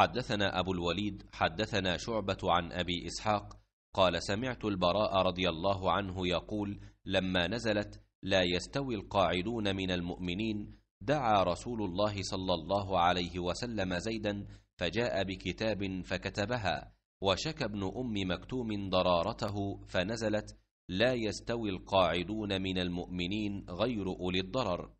حدثنا أبو الوليد حدثنا شعبة عن أبي إسحاق قال سمعت البراء رضي الله عنه يقول لما نزلت لا يستوي القاعدون من المؤمنين دعا رسول الله صلى الله عليه وسلم زيدا فجاء بكتاب فكتبها وشكى ابن ام مكتوم ضرارته فنزلت لا يستوي القاعدون من المؤمنين غير اولي الضرر